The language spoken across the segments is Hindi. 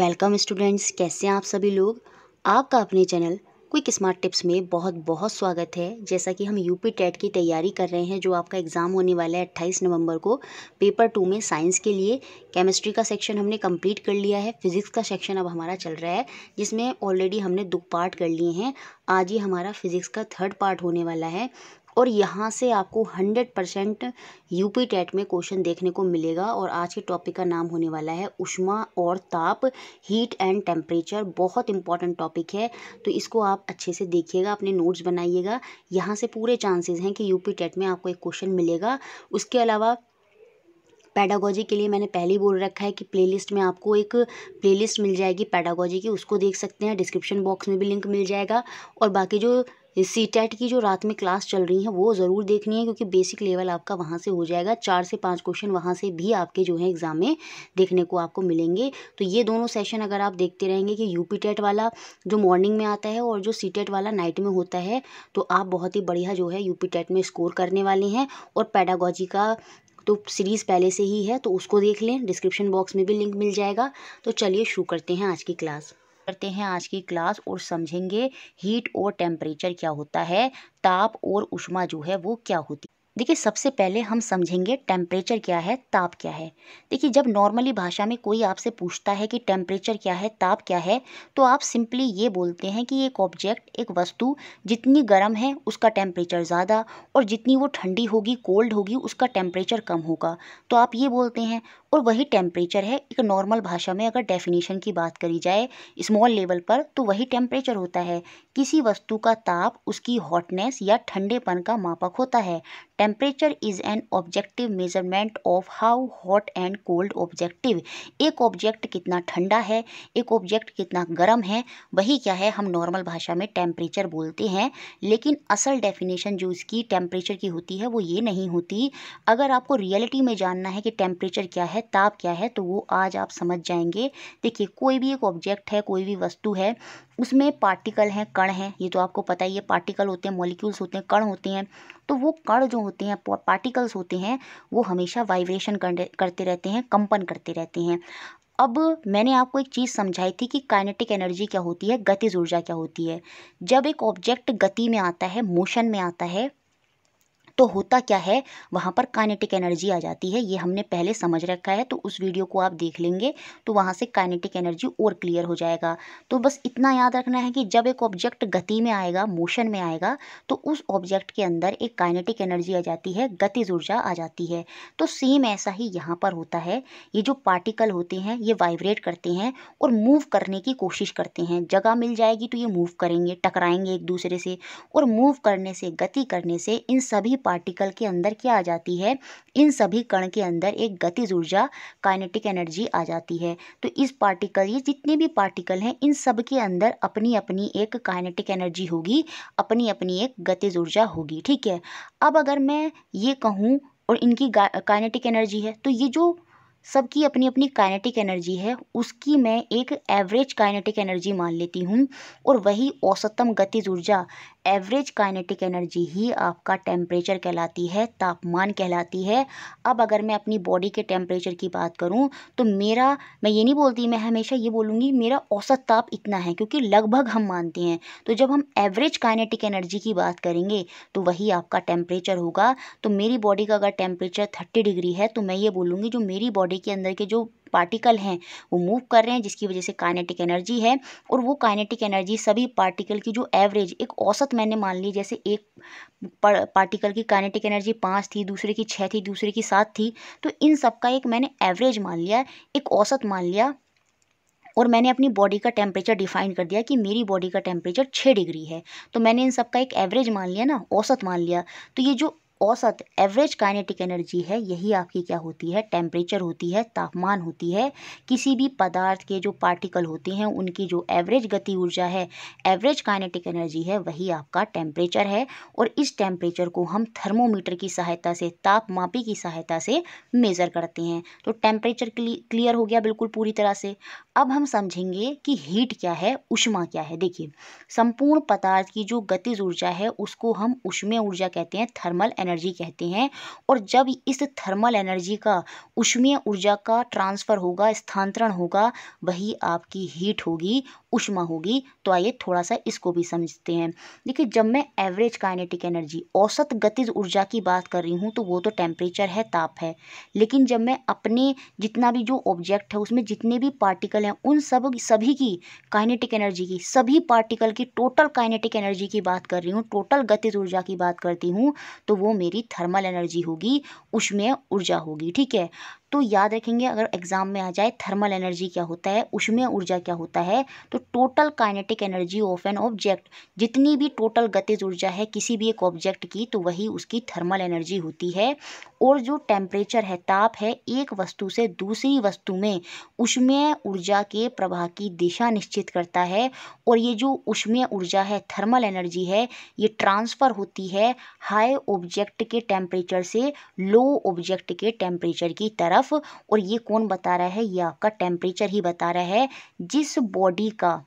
वेलकम स्टूडेंट्स कैसे हैं आप सभी लोग आपका अपने चैनल क्विक स्मार्ट टिप्स में बहुत बहुत स्वागत है जैसा कि हम यूपी टेट e की तैयारी कर रहे हैं जो आपका एग्ज़ाम होने वाला है 28 नवंबर को पेपर टू में साइंस के लिए केमिस्ट्री का सेक्शन हमने कंप्लीट कर लिया है फिज़िक्स का सेक्शन अब हमारा चल रहा है जिसमें ऑलरेडी हमने दो पार्ट कर लिए हैं आज ही हमारा फिज़िक्स का थर्ड पार्ट होने वाला है और यहाँ से आपको हंड्रेड परसेंट यू टेट में क्वेश्चन देखने को मिलेगा और आज के टॉपिक का नाम होने वाला है उष्मा और ताप हीट एंड टेम्परेचर बहुत इंपॉर्टेंट टॉपिक है तो इसको आप अच्छे से देखिएगा अपने नोट्स बनाइएगा यहाँ से पूरे चांसेस हैं कि यू टेट में आपको एक क्वेश्चन मिलेगा उसके अलावा पैडागोजी के लिए मैंने पहले ही बोल रखा है कि प्लेलिस्ट में आपको एक प्लेलिस्ट मिल जाएगी पैडागोजी की उसको देख सकते हैं डिस्क्रिप्शन बॉक्स में भी लिंक मिल जाएगा और बाकी जो सी टेट की जो रात में क्लास चल रही है वो ज़रूर देखनी है क्योंकि बेसिक लेवल आपका वहाँ से हो जाएगा चार से पाँच क्वेश्चन वहाँ से भी आपके जो है एग्ज़ाम में देखने को आपको मिलेंगे तो ये दोनों सेशन अगर आप देखते रहेंगे कि पी टेट वाला जो मॉर्निंग में आता है और जो सी टेट वाला नाइट में होता है तो आप बहुत ही बढ़िया जो है पी टेट में स्कोर करने वाले हैं और पैडागॉजी का तो सीरीज़ पहले से ही है तो उसको देख लें डिस्क्रिप्शन बॉक्स में भी लिंक मिल जाएगा तो चलिए शुरू करते हैं आज की क्लास करते हैं आज की क्लास और समझेंगे हीट और टेम्परेचर क्या होता है ताप और उष्मा जो है वो क्या होती है देखिए सबसे पहले हम समझेंगे टेम्परेचर क्या है ताप क्या है देखिए जब नॉर्मली भाषा में कोई आपसे पूछता है कि टेम्परेचर क्या है ताप क्या है तो आप सिंपली ये बोलते हैं कि एक ऑब्जेक्ट एक वस्तु जितनी गर्म है उसका टेम्परेचर ज़्यादा और जितनी वो ठंडी होगी कोल्ड होगी उसका टेम्परेचर कम होगा तो आप ये बोलते हैं और वही टेम्परेचर है एक नॉर्मल भाषा में अगर डेफिनेशन की बात करी जाए स्मॉल लेवल पर तो वही टेम्परेचर होता है किसी वस्तु का ताप उसकी हॉटनेस या ठंडेपन का मापक होता है temperature is an objective measurement of how hot and cold objective एक ऑब्जेक्ट कितना ठंडा है एक ऑब्जेक्ट कितना गर्म है वही क्या है हम नॉर्मल भाषा में टेम्परेचर बोलते हैं लेकिन असल डेफिनेशन जो इसकी टेम्परेचर की होती है वो ये नहीं होती अगर आपको रियलिटी में जानना है कि टेम्परेचर क्या है ताप क्या है तो वो आज आप समझ जाएंगे देखिए कोई भी एक ऑब्जेक्ट है कोई भी वस्तु है उसमें पार्टिकल हैं कण हैं ये तो आपको पता ही है पार्टिकल होते हैं मॉलिक्यूल्स होते हैं कण होते हैं तो वो कण जो होते हैं पार्टिकल्स होते हैं वो हमेशा वाइब्रेशन करते रहते हैं कंपन करते रहते हैं अब मैंने आपको एक चीज़ समझाई थी कि काइनेटिक एनर्जी क्या होती है गतिज ऊर्जा क्या होती है जब एक ऑब्जेक्ट गति में आता है मोशन में आता है तो होता क्या है वहाँ पर काइनेटिक एनर्जी आ जाती है ये हमने पहले समझ रखा है तो उस वीडियो को आप देख लेंगे तो वहाँ से काइनेटिक एनर्जी और क्लियर हो जाएगा तो बस इतना याद रखना है कि जब एक ऑब्जेक्ट गति में आएगा मोशन में आएगा तो उस ऑब्जेक्ट के अंदर एक काइनेटिक एनर्जी आ जाती है गतिज ऊर्जा आ जाती है तो सेम ऐसा ही यहाँ पर होता है ये जो पार्टिकल होते हैं ये वाइब्रेट करते हैं और मूव करने की कोशिश करते हैं जगह मिल जाएगी तो ये मूव करेंगे टकराएंगे एक दूसरे से और मूव करने से गति करने से इन सभी पार्टिकल के अंदर क्या आ जाती है इन सभी कण के अंदर एक गतिज ऊर्जा काइनेटिक एनर्जी आ जाती है तो इस पार्टिकल ये जितने भी पार्टिकल हैं इन सब के अंदर अपनी अपनी एक काइनेटिक एनर्जी होगी अपनी अपनी एक गतिज ऊर्जा होगी ठीक है अब अगर मैं ये कहूँ और इनकी काइनेटिक एनर्जी है तो ये जो सबकी अपनी अपनी काइनेटिक एनर्जी है उसकी मैं एक एवरेज काइनेटिक एनर्जी मान लेती हूँ और वही औसतम गतिज ऊर्जा एवरेज काइनेटिक एनर्जी ही आपका टेम्परेचर कहलाती है तापमान कहलाती है अब अगर मैं अपनी बॉडी के टेम्परेचर की बात करूं तो मेरा मैं ये नहीं बोलती मैं हमेशा ये बोलूँगी मेरा औसत ताप इतना है क्योंकि लगभग हम मानते हैं तो जब हम एवरेज काइनेटिक एनर्जी की बात करेंगे तो वही आपका टेम्परेचर होगा तो मेरी बॉडी का अगर टेम्परेचर थर्टी डिग्री है तो मैं ये बोलूँगी जो मेरी बॉडी के अंदर के जो पार्टिकल हैं वो मूव कर रहे हैं जिसकी वजह से काइनेटिक एनर्जी है और वो काइनेटिक एनर्जी सभी पार्टिकल की जो एवरेज एक औसत मैंने मान ली जैसे एक पार्टिकल की काइनेटिक एनर्जी पाँच थी दूसरे की छः थी दूसरे की सात थी तो इन सब का एक मैंने एवरेज मान लिया एक औसत मान लिया और मैंने अपनी बॉडी का टेम्परेचर डिफाइन कर दिया कि मेरी बॉडी का टेम्परेचर छः डिग्री है तो मैंने इन सब का एक एवरेज मान लिया ना औसत मान लिया तो ये जो औसत एवरेज काइनेटिक एनर्जी है यही आपकी क्या होती है टेम्परेचर होती है तापमान होती है किसी भी पदार्थ के जो पार्टिकल होते हैं उनकी जो एवरेज गति ऊर्जा है एवरेज काइनेटिक एनर्जी है वही आपका टेम्परेचर है और इस टेम्परेचर को हम थर्मोमीटर की सहायता से तापमापी की सहायता से मेज़र करते हैं तो टेम्परेचर क्लियर हो गया बिल्कुल पूरी तरह से अब हम समझेंगे कि हीट क्या है उष्मा क्या है देखिए संपूर्ण पदार्थ की जो गतिज ऊर्जा है उसको हम उष्मीय ऊर्जा कहते हैं थर्मल एनर्जी कहते हैं और जब इस थर्मल एनर्जी का उष्मीय ऊर्जा का ट्रांसफ़र होगा स्थानांतरण होगा वही आपकी हीट होगी उष्मा होगी तो आइए थोड़ा सा इसको भी समझते हैं देखिए जब मैं एवरेज काइनेटिक एनर्जी औसत गतिज ऊर्जा की बात कर रही हूँ तो वो तो टेम्परेचर है ताप है लेकिन जब मैं अपने जितना भी जो ऑब्जेक्ट है उसमें जितने भी पार्टिकल हैं उन सब सभी की काइनेटिक एनर्जी की सभी पार्टिकल की टोटल काइनेटिक एनर्जी की बात कर रही हूँ टोटल गतिज ऊर्जा की बात करती हूँ तो वो मेरी थर्मल एनर्जी होगी उसमें ऊर्जा होगी ठीक है तो याद रखेंगे अगर एग्जाम में आ जाए थर्मल एनर्जी क्या होता है उसमें ऊर्जा क्या होता है तो total kinetic energy of an object जितनी भी टोटल गतिज ऊर्जा है किसी भी एक ऑब्जेक्ट की तो वही उसकी थर्मल एनर्जी होती है और जो टेम्परेचर है ताप है एक वस्तु से दूसरी वस्तु में उष्मीय ऊर्जा के प्रवाह की दिशा निश्चित करता है और ये जो उष्मीय ऊर्जा है थर्मल एनर्जी है ये ट्रांसफ़र होती है हाई ऑब्जेक्ट के टेम्परेचर से लो ऑब्जेक्ट के टेम्परेचर की तरफ तरफ और ये कौन बता रहा है ये आपका टेम्परेचर ही बता रहा है जिस बॉडी का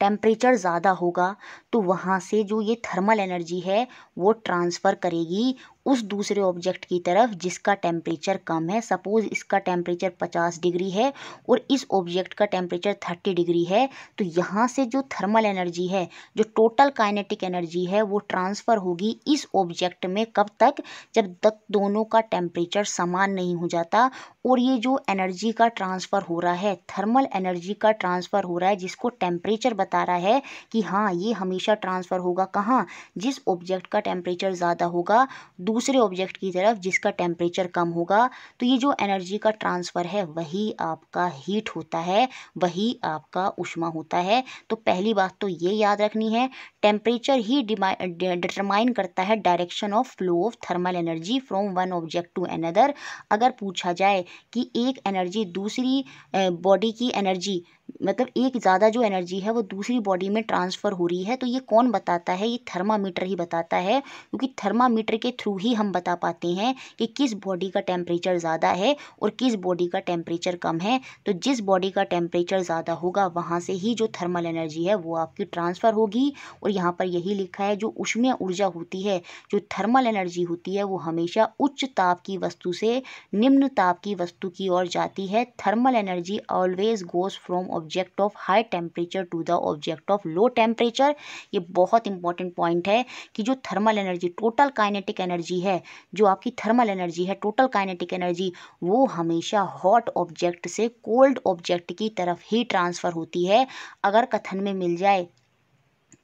टेम्परेचर ज़्यादा होगा तो वहाँ से जो ये थर्मल एनर्जी है वो ट्रांसफ़र करेगी उस दूसरे ऑब्जेक्ट की तरफ जिसका टेम्परेचर कम है सपोज़ इसका टेम्परेचर 50 डिग्री है और इस ऑब्जेक्ट का टेम्परेचर 30 डिग्री है तो यहाँ से जो थर्मल एनर्जी है जो टोटल काइनेटिक एनर्जी है वो ट्रांसफ़र होगी इस ऑब्जेक्ट में कब तक जब तक दोनों का टेम्परेचर समान नहीं हो जाता और ये जो एनर्जी का ट्रांसफ़र हो रहा है थर्मल एनर्जी का ट्रांसफ़र हो रहा है जिसको टेम्परेचर बता रहा है कि हाँ ये हमेशा ट्रांसफ़र होगा कहाँ जिस ऑब्जेक्ट का टेम्परेचर ज़्यादा होगा दूसरे ऑब्जेक्ट की तरफ जिसका टेम्परेचर कम होगा तो ये जो एनर्जी का ट्रांसफ़र है वही आपका हीट होता है वही आपका उष्मा होता है तो पहली बात तो ये याद रखनी है टेम्परेचर ही डिटरमाइन करता है direction of flow of thermal energy from one object to another अगर पूछा जाए कि एक एनर्जी दूसरी बॉडी की एनर्जी मतलब एक ज़्यादा जो एनर्जी है वो दूसरी बॉडी में ट्रांसफ़र हो रही है तो ये कौन बताता है ये थर्मामीटर ही बताता है क्योंकि थर्मामीटर के थ्रू ही हम बता पाते हैं कि किस बॉडी का टेम्परेचर ज़्यादा है और किस बॉडी का टेम्परेचर कम है तो जिस बॉडी का टेम्परेचर ज़्यादा होगा वहाँ से ही जो थर्मल एनर्जी है वो आपकी ट्रांसफ़र होगी और यहाँ पर यही लिखा है जो उष्मीय ऊर्जा होती है जो थर्मल एनर्जी होती है वो हमेशा उच्च ताप की वस्तु से निम्न ताप की वस्तु की ओर जाती है thermal energy always goes from object of high temperature to the object of low temperature ये बहुत इंपॉर्टेंट पॉइंट है कि जो thermal energy total kinetic energy है जो आपकी थर्मल एनर्जी है टोटल काइनेटिक एनर्जी वो हमेशा हॉट ऑब्जेक्ट से कोल्ड ऑब्जेक्ट की तरफ ही ट्रांसफ़र होती है अगर कथन में मिल जाए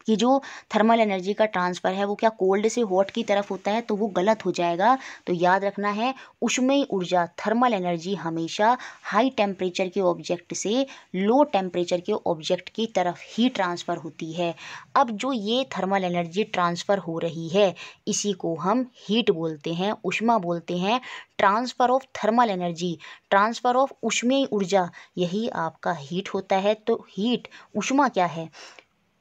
कि जो थर्मल एनर्जी का ट्रांसफ़र है वो क्या कोल्ड से हॉट की तरफ होता है तो वो गलत हो जाएगा तो याद रखना है उष्मीय ऊर्जा थर्मल एनर्जी हमेशा हाई टेम्परेचर के ऑब्जेक्ट से लो टेम्परेचर के ऑब्जेक्ट की तरफ ही ट्रांसफ़र होती है अब जो ये थर्मल एनर्जी ट्रांसफ़र हो रही है इसी को हम हीट बोलते हैं उष्मा बोलते हैं transfer of thermal energy transfer of उष्मीय ऊर्जा यही आपका हीट होता है तो हीट उष्मा क्या है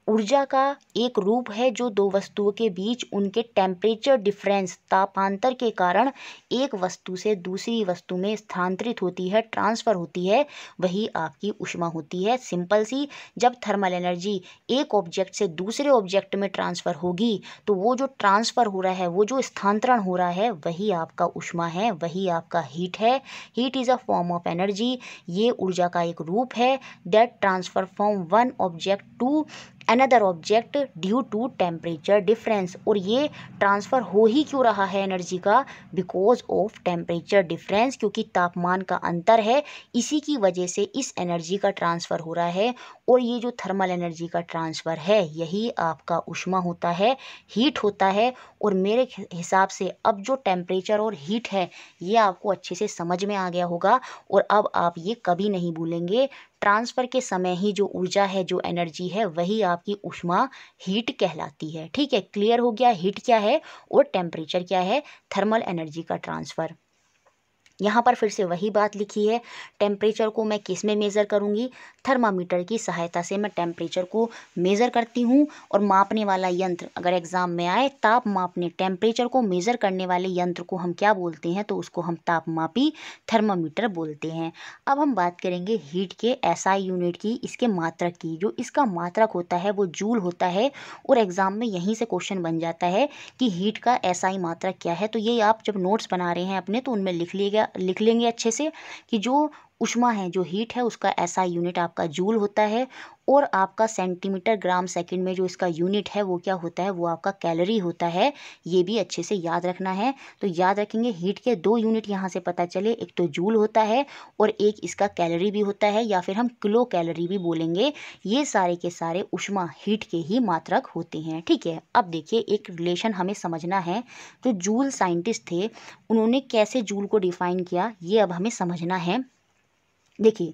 ऊर्जा का एक रूप है जो दो वस्तुओं के बीच उनके टेम्परेचर डिफरेंस तापांतर के कारण एक वस्तु से दूसरी वस्तु में स्थानांतरित होती है ट्रांसफ़र होती है वही आपकी उष्मा होती है सिंपल सी जब थर्मल एनर्जी एक ऑब्जेक्ट से दूसरे ऑब्जेक्ट में ट्रांसफ़र होगी तो वो जो ट्रांसफ़र हो रहा है वो जो स्थानांतरण हो रहा है वही आपका उष्मा है वही आपका हीट है heat is a form of energy ये ऊर्जा का एक रूप है that transfer from one object to another object due to temperature difference और ये ट्रांसफ़र हो ही क्यों रहा है एनर्जी का बिकॉज ऑफ टेम्परेचर डिफरेंस क्योंकि तापमान का अंतर है इसी की वजह से इस एनर्जी का ट्रांसफ़र हो रहा है और ये जो थर्मल एनर्जी का ट्रांसफ़र है यही आपका उष्मा होता है हीट होता है और मेरे हिसाब से अब जो टेम्परेचर और हीट है ये आपको अच्छे से समझ में आ गया होगा और अब आप ये कभी नहीं भूलेंगे ट्रांसफ़र के समय ही जो ऊर्जा है जो एनर्जी है वही आपकी ऊष्मा हीट कहलाती है ठीक है क्लियर हो गया हीट क्या है और टेम्परेचर क्या है थर्मल एनर्जी का ट्रांसफ़र यहाँ पर फिर से वही बात लिखी है टेम्परेचर को मैं किस में मेज़र करूँगी थर्मामीटर की सहायता से मैं टेम्परेचर को मेज़र करती हूँ और मापने वाला यंत्र अगर एग्ज़ाम में आए ताप मापने टेम्परेचर को मेज़र करने वाले यंत्र को हम क्या बोलते हैं तो उसको हम तापमापी थर्मामीटर बोलते हैं अब हम बात करेंगे हीट के ऐसा यूनिट की इसके मात्रक की जो इसका मात्रक होता है वो जूल होता है और एग्ज़ाम में यहीं से क्वेश्चन बन जाता है कि हीट का एसआई मात्रक क्या है तो ये आप जब नोट्स बना रहे हैं अपने तो उनमें लिख लिए लिख लेंगे अच्छे से कि जो उष्मा है जो हीट है उसका ऐसा यूनिट आपका जूल होता है और आपका सेंटीमीटर ग्राम सेकंड में जो इसका यूनिट है वो क्या होता है वो आपका कैलोरी होता है ये भी अच्छे से याद रखना है तो याद रखेंगे हीट के दो यूनिट यहाँ से पता चले एक तो जूल होता है और एक इसका कैलोरी भी होता है या फिर हम किलो कैलोरी भी बोलेंगे ये सारे के सारे उष्मा हीट के ही मात्रक होते हैं ठीक है अब देखिए एक रिलेशन हमें समझना है जो तो जूल साइंटिस्ट थे उन्होंने कैसे जूल को डिफाइन किया ये अब हमें समझना है देखिए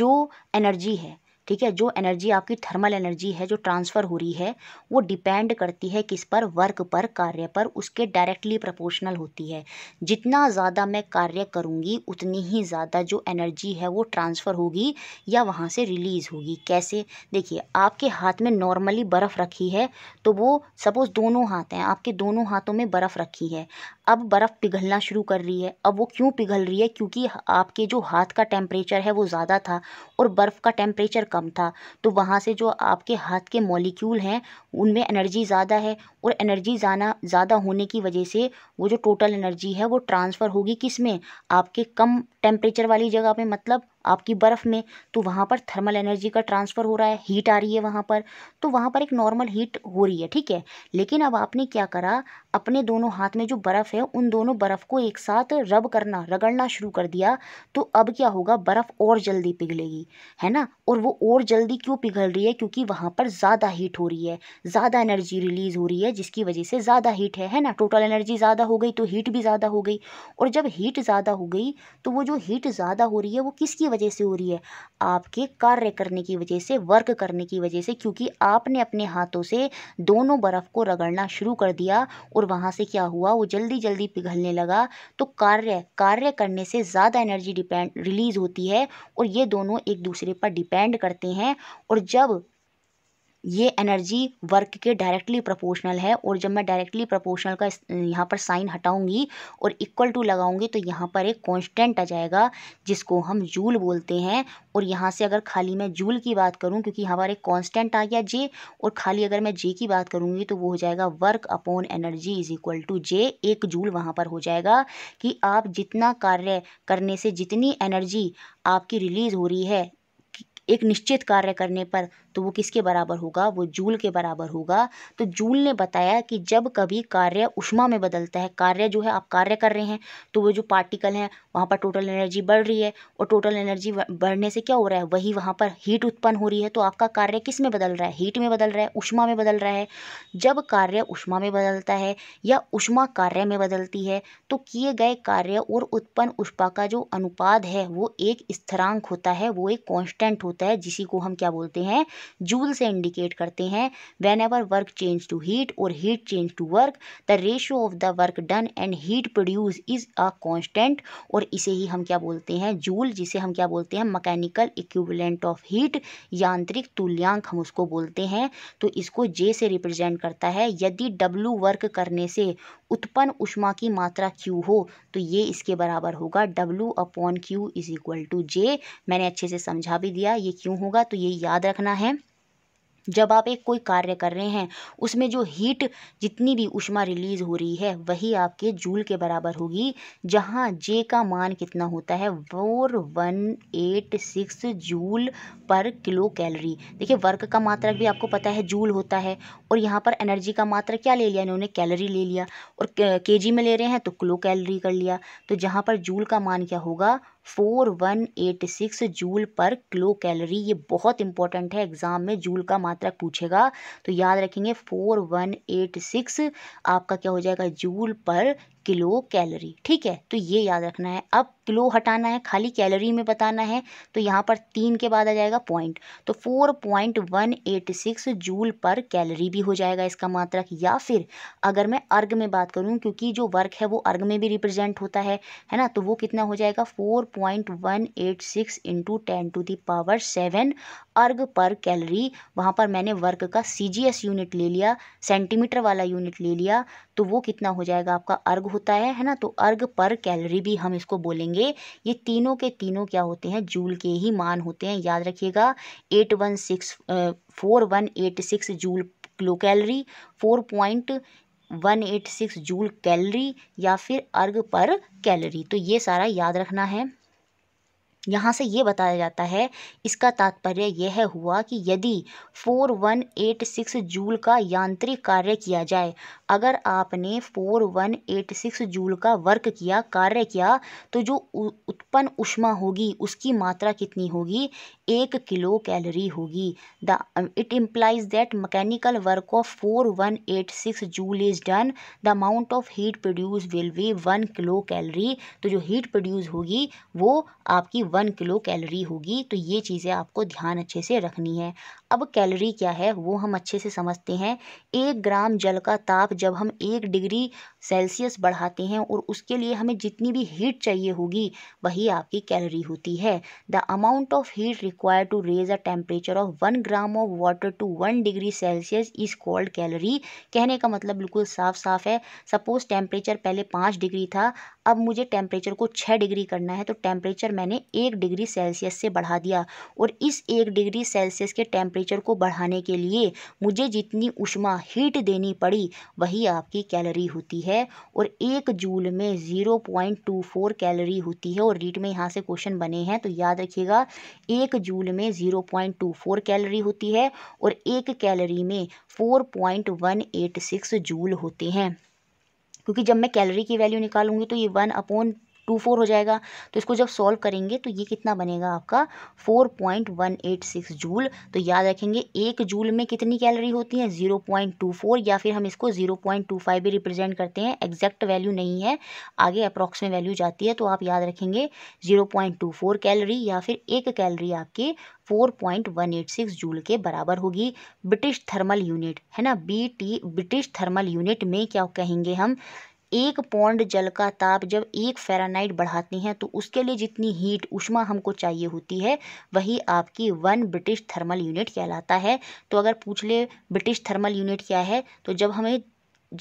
जो एनर्जी है ठीक है जो एनर्जी आपकी थर्मल एनर्जी है जो ट्रांसफ़र हो रही है वो डिपेंड करती है किस पर वर्क पर कार्य पर उसके डायरेक्टली प्रपोर्शनल होती है जितना ज़्यादा मैं कार्य करूँगी उतनी ही ज़्यादा जो एनर्जी है वो ट्रांसफ़र होगी या वहाँ से रिलीज़ होगी कैसे देखिए आपके हाथ में नॉर्मली बर्फ़ रखी है तो वो सपोज़ दोनों हाथ हैं आपके दोनों हाथों में बर्फ़ रखी है अब बर्फ़ पिघलना शुरू कर रही है अब वो क्यों पिघल रही है क्योंकि आपके जो हाथ का टेम्परेचर है वो ज़्यादा था और बर्फ़ का टेम्परेचर कम था तो वहाँ से जो आपके हाथ के मॉलिक्यूल हैं उनमें एनर्जी ज़्यादा है और एनर्जी जाना ज़्यादा होने की वजह से वो जो टोटल एनर्जी है वो ट्रांसफ़र होगी किस में आपके कम टेम्परेचर वाली जगह पे मतलब आपकी बर्फ़ में तो वहाँ पर थर्मल एनर्जी का ट्रांसफ़र हो रहा है हीट आ रही है वहाँ पर तो वहाँ पर एक नॉर्मल हीट हो रही है ठीक है लेकिन अब आपने क्या करा अपने दोनों हाथ में जो बर्फ़ है उन दोनों बर्फ़ को एक साथ रब करना रगड़ना शुरू कर दिया तो अब क्या होगा बर्फ़ और जल्दी पिघलेगी है ना और वो और जल्दी क्यों पिघल रही है क्योंकि वहाँ पर ज़्यादा हीट हो रही है ज़्यादा एनर्जी रिलीज़ हो रही है जिसकी वजह से ज़्यादा हीट है है ना टोटल एनर्जी ज़्यादा हो गई तो हीट भी ज़्यादा हो गई और जब हीट ज़्यादा हो गई तो वो जो हीट ज़्यादा हो रही है वो किसकी वजह से हो रही है आपके कार्य करने की वजह से वर्क करने की वजह से क्योंकि आपने अपने हाथों से दोनों बर्फ़ को रगड़ना शुरू कर दिया और वहाँ से क्या हुआ वो जल्दी जल्दी पिघलने लगा तो कार्य कार्य करने से ज़्यादा एनर्जी डिपेंड रिलीज़ होती है और ये दोनों एक दूसरे पर डिपेंड करते हैं और जब ये एनर्जी वर्क के डायरेक्टली प्रोपोर्शनल है और जब मैं डायरेक्टली प्रोपोर्शनल का यहाँ पर साइन हटाऊंगी और इक्वल टू लगाऊंगी तो यहाँ पर एक कांस्टेंट आ जाएगा जिसको हम जूल बोलते हैं और यहाँ से अगर खाली मैं जूल की बात करूँ क्योंकि यहाँ पर एक कॉन्स्टेंट आ गया जे और खाली अगर मैं जे की बात करूँगी तो वो हो जाएगा work upon energy is equal to J एक जूल वहाँ पर हो जाएगा कि आप जितना कार्य करने से जितनी एनर्जी आपकी रिलीज़ हो रही है एक निश्चित कार्य करने पर तो वो किसके बराबर होगा वो जूल के बराबर होगा तो जूल ने बताया कि जब कभी कार्य उष्मा में बदलता है कार्य जो है आप कार्य कर रहे हैं तो वो जो पार्टिकल हैं वहाँ पर टोटल एनर्जी बढ़ रही है और टोटल एनर्जी बढ़ने से क्या हो रहा है वही वहाँ पर हीट उत्पन्न हो रही है तो आपका कार्य किस में बदल रहा है हीट में बदल रहा है उष्मा में बदल रहा है जब कार्य उष्मा में बदलता है या उष्मा कार्य में बदलती है तो किए गए कार्य और उत्पन्न उष्मा का जो अनुपात है वो एक स्थिरांक होता है वो एक कॉन्स्टेंट होता है होता है जिसी को हम क्या बोलते हैं जूल से इंडिकेट करते हैं whenever work change to heat और heat change to work the ratio of the work done and heat produce is a constant और इसे ही हम क्या बोलते हैं जूल जिसे हम क्या बोलते हैं मकैनिकल इक्विवेलेंट ऑफ हीट यांत्रिक तुल्यांक हम उसको बोलते हैं तो इसको जे से रिप्रेजेंट करता है यदि डब्लू वर्क करने से उत्पन्न उष्मा की मात्रा क्यू हो तो ये इसके बराबर होगा W upon Q is equal to J मैंने अच्छे से समझा भी दिया ये क्यों होगा तो ये याद रखना है जब आप एक कोई कार्य कर रहे हैं उसमें जो हीट जितनी भी उष्मा रिलीज हो रही है वही आपके जूल के बराबर होगी जहां जे का मान कितना होता है four one eight six joule पर किलो कैलोरी देखिए वर्क का मात्रक भी आपको पता है जूल होता है और यहाँ पर एनर्जी का मात्रा क्या ले लिया इन्होंने कैलोरी ले लिया और के में ले रहे हैं तो किलो कैलोरी कर लिया तो जहाँ पर जूल का मान क्या होगा four one eight six joule पर किलो कैलोरी ये बहुत इंपॉर्टेंट है एग्ज़ाम में जूल का मात्रा पूछेगा तो याद रखेंगे फोर वन एट सिक्स आपका क्या हो जाएगा जूल पर किलो कैलोरी ठीक है तो ये याद रखना है अब किलो हटाना है खाली कैलोरी में बताना है तो यहाँ पर तीन के बाद आ जाएगा पॉइंट तो four point one eight six joule पर कैलोरी भी हो जाएगा इसका मात्रक या फिर अगर मैं अर्ग में बात करूँ क्योंकि जो वर्क है वो अर्ग में भी रिप्रेजेंट होता है है ना तो वो कितना हो जाएगा four point one eight six into ten to the power seven erg पर कैलोरी वहाँ पर मैंने वर्क का सी यूनिट ले लिया सेंटीमीटर वाला यूनिट ले लिया तो वो कितना हो जाएगा आपका अर्ग होता है है ना तो अर्ग पर कैलोरी भी हम इसको बोलेंगे ये तीनों के तीनों क्या होते हैं जूल के ही मान होते हैं याद रखिएगा eight one six four one eight six joule kilo calorie four point one eight six joule calorie या फिर अर्ग पर कैलोरी तो ये सारा याद रखना है यहाँ से ये बताया जाता है इसका तात्पर्य यह हुआ कि यदि 4186 जूल का यांत्रिक कार्य किया जाए अगर आपने 4186 जूल का वर्क किया कार्य किया तो जो उत्पन्न उष्मा होगी उसकी मात्रा कितनी होगी एक किलो कैलोरी होगी the it implies that mechanical work of four one eight six joule is done the amount of heat produce will be one kilo calorie तो जो हीट प्रोड्यूस होगी वो आपकी वन किलो कैलोरी होगी तो ये चीज़ें आपको ध्यान अच्छे से रखनी है अब कैलोरी क्या है वो हम अच्छे से समझते हैं एक ग्राम जल का ताप जब हम एक डिग्री सेल्सियस बढ़ाते हैं और उसके लिए हमें जितनी भी हीट चाहिए होगी वही आपकी कैलोरी होती है the amount of heat require to raise a temperature of one gram of water to one degree Celsius is called calorie कहने का मतलब बिल्कुल साफ साफ है सपोज टेम्परेचर पहले पाँच डिग्री था अब मुझे टेम्परेचर को छः डिग्री करना है तो टेम्परेचर मैंने एक डिग्री सेल्सियस से बढ़ा दिया और इस एक डिग्री सेल्सियस के टेम्परेचर को बढ़ाने के लिए मुझे जितनी उष्मा हीट देनी पड़ी वही आपकी कैलोरी होती है और एक जूल में zero point two four calorie होती है और रीट में यहाँ से क्वेश्चन बने हैं तो याद रखिएगा एक जूल में zero point two four calorie होती है और एक कैलोरी में four point one eight six joule होते हैं क्योंकि जब मैं कैलोरी की वैल्यू निकालूंगी तो ये वन अपॉन टू फोर हो जाएगा तो इसको जब सॉल्व करेंगे तो ये कितना बनेगा आपका four point one eight six joule तो याद रखेंगे एक जूल में कितनी कैलोरी होती है ज़ीरो पॉइंट टू फोर या फिर हम इसको ज़ीरो पॉइंट टू फाइव भी रिप्रेजेंट करते हैं एग्जैक्ट वैल्यू नहीं है आगे अप्रॉक्स में वैल्यू जाती है तो आप याद रखेंगे zero point two four calorie या फिर एक कैलोरी आपके four point one eight six joule के बराबर होगी ब्रिटिश थर्मल यूनिट है ना B T British thermal unit में क्या कहेंगे हम एक पौंड जल का ताप जब एक फेरानाइट बढ़ाते हैं तो उसके लिए जितनी हीट उष्मा हमको चाहिए होती है वही आपकी वन ब्रिटिश थर्मल यूनिट कहलाता है तो अगर पूछ ले ब्रिटिश थर्मल यूनिट क्या है तो जब हमें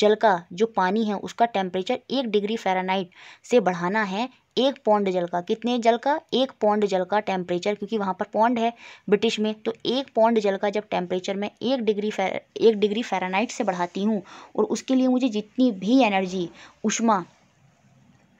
जल का जो पानी है उसका टेम्परेचर एक डिग्री फेरानाइट से बढ़ाना है एक पौंड जल का कितने जल का एक पौंड जल का टेम्परेचर क्योंकि वहाँ पर पौंड है ब्रिटिश में तो एक पौंड जल का जब टेम्परेचर मैं एक डिग्री फेर एक डिग्री फेरानाइट से बढ़ाती हूँ और उसके लिए मुझे जितनी भी एनर्जी उष्मा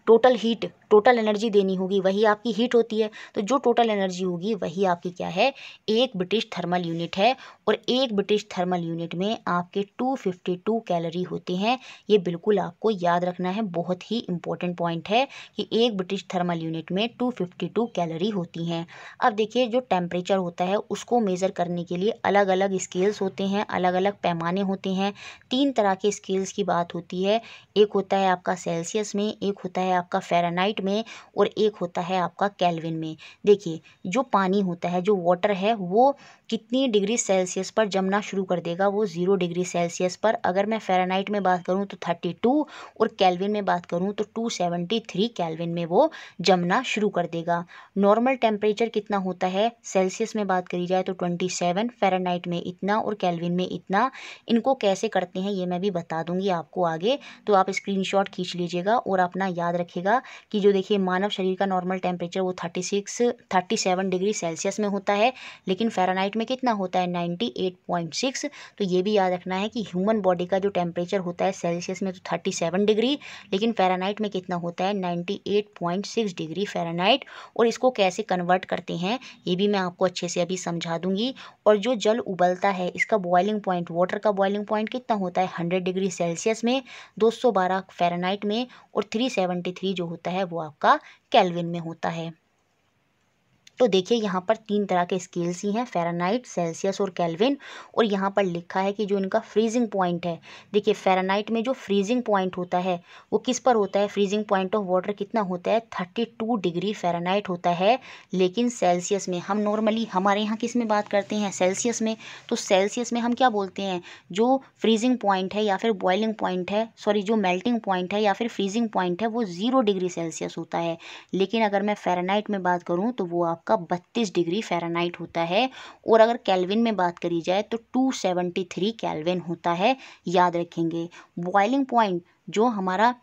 टोटल हीट टोटल एनर्जी देनी होगी वही आपकी हीट होती है तो जो टोटल एनर्जी होगी वही आपकी क्या है एक ब्रिटिश थर्मल यूनिट है और एक ब्रिटिश थर्मल यूनिट में आपके 252 कैलोरी होते हैं ये बिल्कुल आपको याद रखना है बहुत ही इंपॉर्टेंट पॉइंट है कि एक ब्रिटिश थर्मल यूनिट में 252 कैलोरी होती हैं अब देखिए जो टेम्परेचर होता है उसको मेज़र करने के लिए अलग अलग स्केल्स होते हैं अलग अलग पैमाने होते हैं तीन तरह के स्केल्स की बात होती है एक होता है आपका सेल्सियस में एक होता है आपका फेरानाइट में और एक होता है आपका कैलविन में देखिए जो पानी होता है जो वाटर है वो कितनी डिग्री सेल्सियस पर जमना शुरू कर देगा वो ज़ीरो डिग्री सेल्सियस पर अगर मैं फेरानाइट में बात करूँ तो थर्टी टू और कैलविन में बात करूँ तो टू सेवेंटी थ्री कैलविन में वो जमना शुरू कर देगा नॉर्मल टेम्परेचर कितना होता है सेल्सियस में बात करी जाए तो ट्वेंटी सेवन फेरानाइट में इतना और कैलविन में इतना इनको कैसे करते हैं ये मैं भी बता दूंगी आपको आगे तो आप शॉट खींच लीजिएगा और अपना याद रखिएगा कि जो देखिए मानव शरीर का नॉर्मल टेम्परेचर वो thirty six thirty seven degree Celsius में होता है लेकिन फेरानाइट में कितना होता है नाइन्टी एट पॉइंट सिक्स तो ये भी याद रखना है कि ह्यूमन बॉडी का जो टेम्परेचर होता है सेल्सियस में तो थर्टी सेवन डिग्री लेकिन फेरानाइट में कितना होता है ninety eight point six degree Fahrenheit और इसको कैसे कन्वर्ट करते हैं ये भी मैं आपको अच्छे से अभी समझा दूंगी और जो जल उबलता है इसका बॉयलिंग पॉइंट वाटर का बॉयलिंग पॉइंट कितना होता है हंड्रेड डिग्री सेल्सियस में दो सौ बारह फेरानाइट में और थ्री सेवेंटी थ्री जो होता है वो आपका कैलविन में होता है तो देखिए यहाँ पर तीन तरह के स्केल्स ही हैं फेरानाइट सेल्सियस और कैलविन और यहाँ पर लिखा है कि जो इनका फ्रीजिंग पॉइंट है देखिए फेरानाइट में जो फ्रीजिंग पॉइंट होता है वो किस पर होता है फ्रीजिंग पॉइंट ऑफ वाटर कितना होता है थर्टी टू डिग्री फेरानाइट होता है लेकिन सेल्सियस में हम नॉर्मली हमारे यहाँ किस में बात करते हैं सेल्सियस में तो सेल्सियस में हम क्या बोलते हैं जो फ्रीजिंग पॉइंट है या फिर बॉइलिंग पॉइंट है सॉरी जो मेल्टिंग पॉइंट है या फिर फ्रीजिंग पॉइंट है वो ज़ीरो डिग्री सेल्सियस होता है लेकिन अगर मैं फेरानाइट में बात करूँ तो वो आपका आपका 32 डिग्री फ़ारेनहाइट होता है और अगर कैलविन में बात करी जाए तो 273 कैलविन होता है याद रखेंगे बॉइलिंग पॉइंट जो हमारा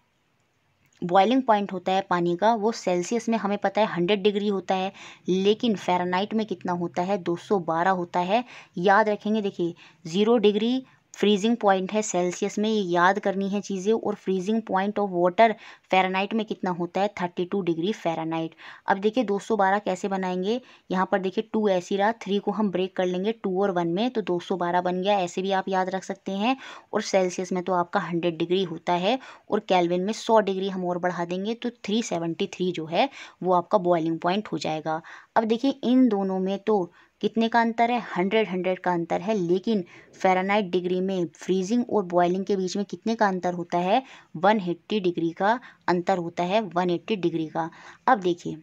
बॉइलिंग पॉइंट होता है पानी का वो सेल्सियस में हमें पता है 100 डिग्री होता है लेकिन फ़ारेनहाइट में कितना होता है 212 होता है याद रखेंगे देखिए ज़ीरो डिग्री फ्रीजिंग पॉइंट है सेल्सियस में ये याद करनी है चीज़ें और freezing point of water Fahrenheit में कितना होता है थर्टी टू डिग्री फेरानाइट अब देखिए दो सौ बारह कैसे बनाएंगे यहाँ पर देखिए टू ऐसी रहा थ्री को हम ब्रेक कर लेंगे टू और वन में तो दो सौ बारह बन गया ऐसे भी आप याद रख सकते हैं और सेल्सियस में तो आपका हंड्रेड डिग्री होता है और कैलविन में सौ डिग्री हम और बढ़ा देंगे तो थ्री सेवेंटी थ्री जो है वो आपका बॉइलिंग पॉइंट हो जाएगा अब देखिए इन दोनों में तो कितने का अंतर है हंड्रेड हंड्रेड का अंतर है लेकिन फेरानाइट डिग्री में फ्रीजिंग और बॉयलिंग के बीच में कितने का अंतर होता है वन एट्टी डिग्री का अंतर होता है वन एट्टी डिग्री का अब देखिए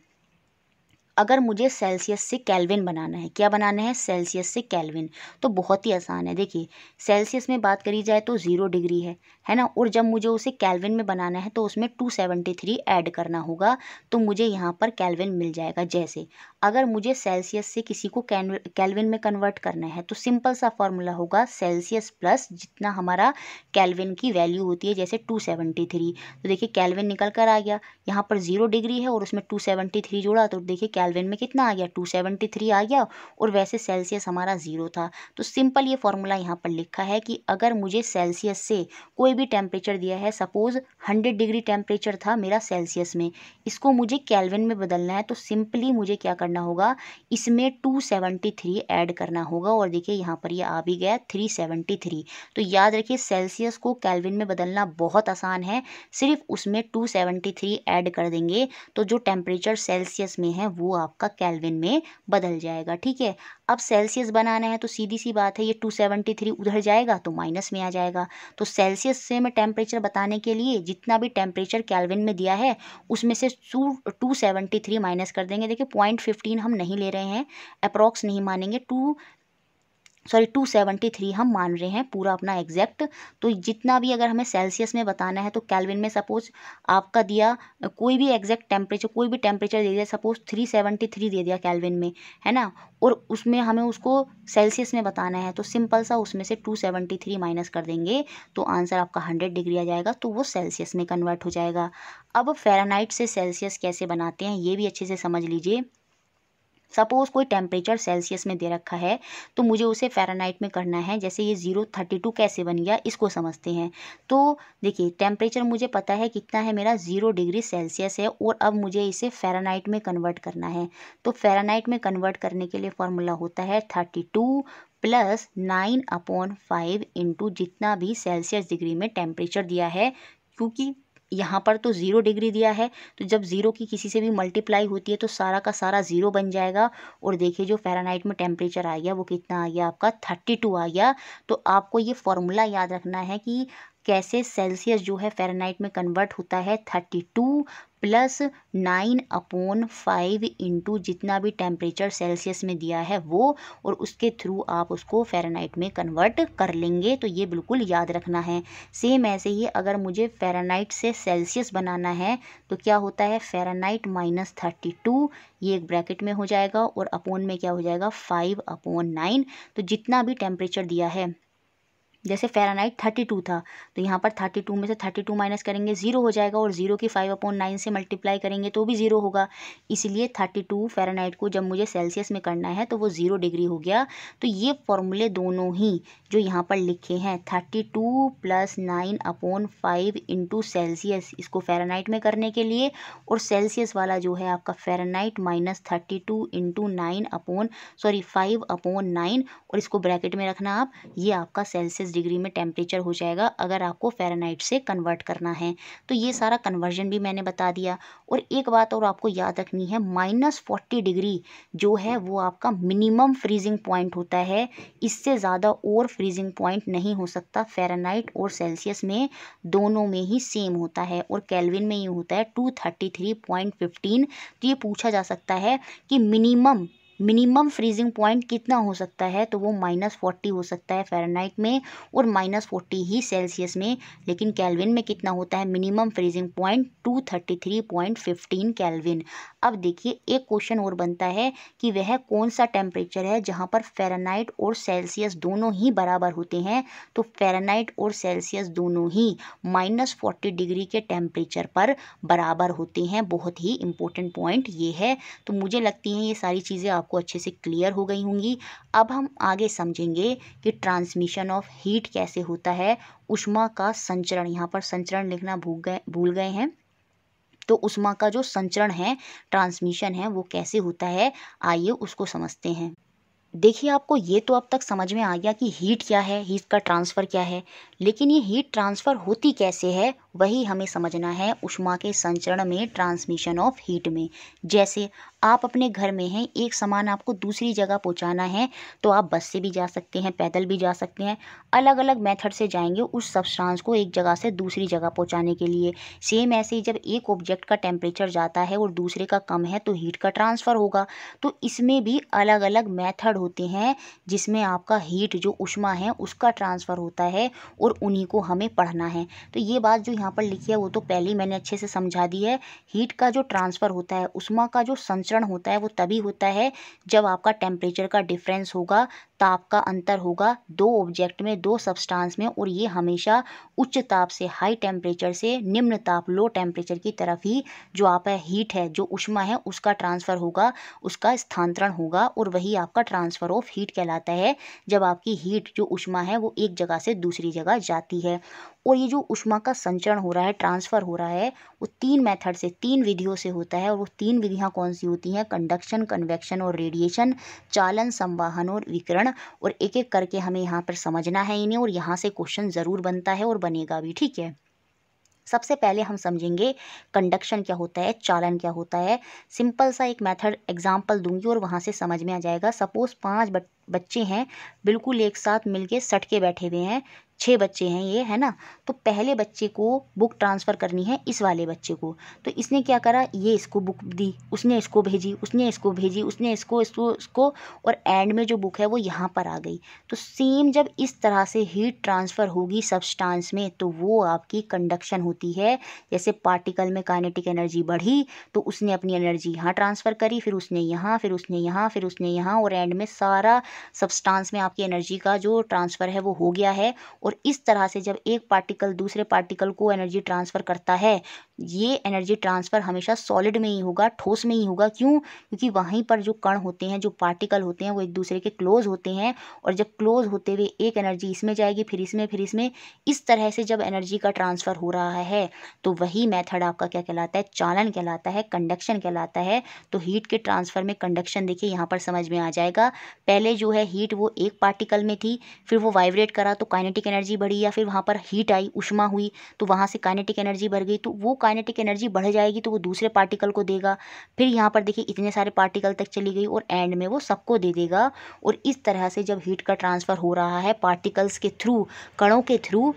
अगर मुझे सेल्सियस से कैलविन बनाना है क्या बनाना है सेल्सियस से कैलविन तो बहुत ही आसान है देखिए सेल्सियस में बात करी जाए तो ज़ीरो डिग्री है है ना और जब मुझे उसे कैलविन में बनाना है तो उसमें टू सेवेंटी थ्री ऐड करना होगा तो मुझे यहाँ पर कैलविन मिल जाएगा जैसे अगर मुझे सेल्सियस से किसी को कैलविन में कन्वर्ट करना है तो सिंपल सा फॉर्मूला होगा सेल्सियस प्लस जितना हमारा कैलविन की वैल्यू होती है जैसे टू सेवेंटी थ्री तो देखिए कैलविन निकल कर आ गया यहाँ पर ज़ीरो डिग्री है और उसमें टू सेवेंटी थ्री जोड़ा तो देखिए कैलविन में कितना आ गया टू सेवेंटी थ्री आ गया और वैसे सेल्सियस हमारा ज़ीरो था तो सिंपल ये फॉर्मूला यहाँ पर लिखा है कि अगर मुझे सेल्सियस से कोई भी टेम्परेचर दिया है सपोज़ हंड्रेड डिग्री टेम्परेचर था मेरा सेल्सियस में इसको मुझे कैलविन में बदलना है तो सिंपली मुझे क्या करना होगा इसमें टू सेवेंटी थ्री ऐड करना होगा और देखिए यहाँ पर ये यह आ भी गया थ्री सेवेंटी थ्री तो याद रखिए सेल्सियस को कैलविन में बदलना बहुत आसान है सिर्फ उसमें टू सेवेंटी थ्री ऐड कर देंगे तो जो टेम्परेचर सेल्सियस में है वो आपका कैलविन में बदल जाएगा ठीक है अब सेल्सियस बनाना है तो सीधी सी बात है ये टू सेवेंटी थ्री उधर जाएगा तो माइनस में आ जाएगा तो सेल्सियस से मैं टेम्परेचर बताने के लिए जितना भी टेम्परेचर कैलविन में दिया है उसमें से टू सेवेंटी थ्री माइनस कर देंगे देखिए पॉइंट फिफ्टीन हम नहीं ले रहे हैं अप्रॉक्स नहीं मानेंगे two sorry two seventy three हम मान रहे हैं पूरा अपना एग्जैक्ट तो जितना भी अगर हमें सेल्सियस में बताना है तो कैलविन में सपोज आपका दिया कोई भी एग्जैक्ट टेम्परेचर कोई भी टेम्परेचर दे दिया सपोज थ्री सेवेंटी थ्री दे दिया कैलविन में है ना और उसमें हमें उसको सेल्सियस में बताना है तो सिंपल सा उसमें से टू सेवेंटी थ्री माइनस कर देंगे तो आंसर आपका हंड्रेड डिग्री आ जाएगा तो वो सेल्सियस में कन्वर्ट हो जाएगा अब फेरानाइट से सेल्सियस कैसे बनाते हैं ये भी अच्छे से समझ लीजिए सपोज़ कोई टेम्परेचर सेल्सियस में दे रखा है तो मुझे उसे फेरानाइट में करना है जैसे ये ज़ीरो थर्टी टू कैसे बन गया इसको समझते हैं तो देखिए टेम्परेचर मुझे पता है कितना है मेरा ज़ीरो डिग्री सेल्सियस है और अब मुझे इसे फेरानाइट में कन्वर्ट करना है तो फेरानाइट में कन्वर्ट करने के लिए फॉर्मूला होता है thirty two plus nine upon five into जितना भी सेल्सियस डिग्री में टेम्परेचर दिया है क्योंकि यहाँ पर तो ज़ीरो डिग्री दिया है तो जब ज़ीरो की किसी से भी मल्टीप्लाई होती है तो सारा का सारा ज़ीरो बन जाएगा और देखिए जो फेरानाइट में टेम्परेचर आ गया वो कितना आ गया आपका थर्टी टू आ गया तो आपको ये फॉर्मूला याद रखना है कि कैसे सेल्सियस जो है फेरानाइट में कन्वर्ट होता है thirty two plus nine upon five into जितना भी टेम्परेचर सेल्सियस में दिया है वो और उसके थ्रू आप उसको फेरानाइट में कन्वर्ट कर लेंगे तो ये बिल्कुल याद रखना है सेम ऐसे ही अगर मुझे फेरानाइट से सेल्सियस बनाना है तो क्या होता है फेरानाइट माइनस थर्टी टू ये एक ब्रैकेट में हो जाएगा और अपोन में क्या हो जाएगा फाइव अपोन नाइन तो जितना भी टेम्परेचर दिया है जैसे फेरानाइट थर्टी टू था तो यहाँ पर थर्टी टू में से थर्टी टू माइनस करेंगे ज़ीरो हो जाएगा और ज़ीरो की फाइव अपॉन नाइन से मल्टीप्लाई करेंगे तो भी ज़ीरो होगा इसलिए थर्टी टू फेरानाइट को जब मुझे सेल्सियस में करना है तो वो ज़ीरो डिग्री हो गया तो ये फॉर्मूले दोनों ही जो यहाँ पर लिखे हैं thirty two plus nine upon five into Celsius इसको फेरानाइट में करने के लिए और सेल्सियस वाला जो है आपका Fahrenheit minus thirty two into nine upon sorry five upon nine और इसको ब्रैकेट में रखना आप ये आपका सेल्सियस डिग्री में टेम्परेचर हो जाएगा अगर आपको फेरानाइट से कन्वर्ट करना है तो ये सारा कन्वर्जन भी मैंने बता दिया और एक बात और आपको याद रखनी है माइनस फोर्टी डिग्री जो है वो आपका मिनिमम फ्रीजिंग पॉइंट होता है इससे ज़्यादा और फ्रीजिंग पॉइंट नहीं हो सकता फेरानाइट और सेल्सियस में दोनों में ही सेम होता है और कैलविन में ये होता है two thirty three point fifteen तो ये पूछा जा सकता है कि मिनिमम मिनिमम फ्रीजिंग पॉइंट कितना हो सकता है तो वो माइनस फोर्टी हो सकता है फेरानाइट में और माइनस फोर्टी ही सेल्सियस में लेकिन कैलविन में कितना होता है minimum freezing point two thirty three point fifteen Kelvin अब देखिए एक क्वेश्चन और बनता है कि वह कौन सा टेम्परेचर है जहाँ पर फेरानाइट और सेल्सियस दोनों ही बराबर होते हैं तो फेरानाइट और सेल्सियस दोनों ही माइनस फोर्टी डिग्री के टेम्परेचर पर बराबर होते हैं बहुत ही इंपॉर्टेंट पॉइंट ये है तो मुझे लगती हैं ये सारी चीज़ें आप आपको अच्छे से क्लियर हो गई होंगी अब हम आगे समझेंगे कि ट्रांसमिशन ऑफ हीट कैसे होता है उष्मा का संचरण यहाँ पर संचरण लिखना भूल गए भूल गए हैं तो उष्मा का जो संचरण है ट्रांसमिशन है वो कैसे होता है आइए उसको समझते हैं देखिए आपको ये तो अब तक समझ में आ गया कि हीट क्या है हीट का ट्रांसफ़र क्या है लेकिन ये हीट ट्रांसफ़र होती कैसे है वही हमें समझना है उष्मा के संचरण में ट्रांसमिशन ऑफ हीट में जैसे आप अपने घर में हैं एक सामान आपको दूसरी जगह पहुंचाना है तो आप बस से भी जा सकते हैं पैदल भी जा सकते हैं अलग अलग मेथड से जाएंगे उस सब्सटेंस को एक जगह से दूसरी जगह पहुंचाने के लिए सेम ऐसे ही जब एक ऑब्जेक्ट का टेम्परेचर जाता है और दूसरे का कम है तो हीट का ट्रांसफ़र होगा तो इसमें भी अलग अलग मैथड होते हैं जिसमें आपका हीट जो उष्मा है उसका ट्रांसफ़र होता है और उन्हीं को हमें पढ़ना है तो ये बात जो यहाँ यहाँ पर लिखी है वो तो पहले ही मैंने अच्छे से समझा दी है हीट का जो ट्रांसफ़र होता है उष्मा का जो संचरण होता है वो तभी होता है जब आपका टेम्परेचर का डिफरेंस होगा ताप का अंतर होगा दो ऑब्जेक्ट में दो सब्सटेंस में और ये हमेशा उच्च ताप से हाई टेम्परेचर से निम्न ताप लो टेम्परेचर की तरफ ही जो आप है हीट है जो उष्मा है उसका ट्रांसफ़र होगा उसका स्थानांतरण होगा और वही आपका ट्रांसफ़र ऑफ हीट कहलाता है जब आपकी हीट जो उष्मा है वो एक जगह से दूसरी जगह जाती है और ये जो ऊष्मा का संचरण हो रहा है ट्रांसफ़र हो रहा है वो तीन मेथड से तीन विधियों से होता है और वो तीन विधियाँ कौन सी होती हैं कंडक्शन कन्वेक्शन और रेडिएशन चालन संवाहन और विकरण और एक एक करके हमें यहाँ पर समझना है इन्हें और यहाँ से क्वेश्चन ज़रूर बनता है और बनेगा भी ठीक है सबसे पहले हम समझेंगे कंडक्शन क्या होता है चालन क्या होता है सिंपल सा एक मेथड एग्जांपल दूंगी और वहाँ से समझ में आ जाएगा सपोज पांच बच्चे हैं बिल्कुल एक साथ मिलके सट के बैठे हुए हैं छः बच्चे हैं ये है ना तो पहले बच्चे को बुक ट्रांसफ़र करनी है इस वाले बच्चे को तो इसने क्या करा ये इसको बुक दी उसने इसको भेजी उसने इसको भेजी उसने इसको इसको इसको और एंड में जो बुक है वो यहाँ पर आ गई तो सेम जब इस तरह से हीट ट्रांसफ़र होगी सबस्टांस में तो वो आपकी कंडक्शन होती है जैसे पार्टिकल में काइनेटिक एनर्जी बढ़ी तो उसने अपनी एनर्जी यहाँ ट्रांसफ़र करी फिर उसने यहाँ फिर उसने यहाँ फिर उसने यहाँ और एंड में सारा सबस्टांस में आपकी एनर्जी का जो ट्रांसफ़र है वो हो गया है और इस तरह से जब एक पार्टिकल दूसरे पार्टिकल को एनर्जी ट्रांसफ़र करता है ये एनर्जी ट्रांसफ़र हमेशा सॉलिड में ही होगा ठोस में ही होगा क्यों क्योंकि वहीं पर जो कण होते हैं जो पार्टिकल होते हैं वो एक दूसरे के क्लोज होते हैं और जब क्लोज होते हुए एक एनर्जी इसमें जाएगी फिर इसमें फिर इसमें इस तरह से जब एनर्जी का ट्रांसफ़र हो रहा है तो वही मेथड आपका क्या कहलाता है चालन कहलाता है कंडक्शन कहलाता है तो हीट के ट्रांसफ़र में कंडक्शन देखिए यहाँ पर समझ में आ जाएगा पहले जो है हीट वो एक पार्टिकल में थी फिर वो वाइब्रेट करा तो काइनेटिक एनर्जी एनर्जी बढ़ी या फिर वहाँ पर हीट आई उष्मा हुई तो वहाँ से काइनेटिक एनर्जी बढ़ गई तो वो काइनेटिक एनर्जी बढ़ जाएगी तो वो दूसरे पार्टिकल को देगा फिर यहाँ पर देखिए इतने सारे पार्टिकल तक चली गई और एंड में वो सबको दे देगा और इस तरह से जब हीट का ट्रांसफ़र हो रहा है पार्टिकल्स के थ्रू कणों के थ्रू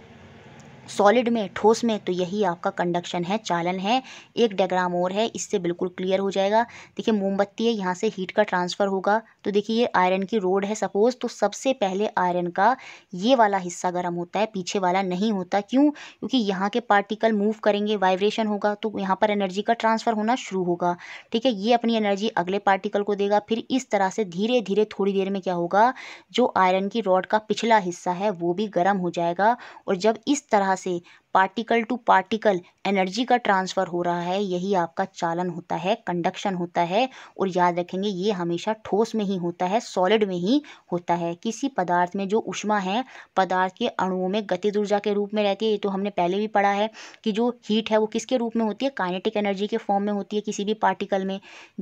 सॉलिड में ठोस में तो यही आपका कंडक्शन है चालन है एक डायग्राम और है इससे बिल्कुल क्लियर हो जाएगा देखिए मोमबत्ती है यहाँ से हीट का ट्रांसफ़र होगा तो देखिए ये आयरन की रोड है सपोज़ तो सबसे पहले आयरन का ये वाला हिस्सा गर्म होता है पीछे वाला नहीं होता क्यों क्योंकि यहाँ के पार्टिकल मूव करेंगे वाइब्रेशन होगा तो यहाँ पर एनर्जी का ट्रांसफ़र होना शुरू होगा ठीक है ये अपनी एनर्जी अगले पार्टिकल को देगा फिर इस तरह से धीरे धीरे थोड़ी देर में क्या होगा जो आयरन की रॉड का पिछला हिस्सा है वो भी गर्म हो जाएगा और जब इस तरह See. Particle to particle energy का ट्रांसफ़र हो रहा है यही आपका चालन होता है कंडक्शन होता है और याद रखेंगे ये हमेशा ठोस में ही होता है सॉलिड में ही होता है किसी पदार्थ में जो उष्मा है पदार्थ के अणुओं में गतिज ऊर्जा के रूप में रहती है ये तो हमने पहले भी पढ़ा है कि जो हीट है वो किसके रूप में होती है काइनेटिक एनर्जी के फॉर्म में होती है किसी भी पार्टिकल में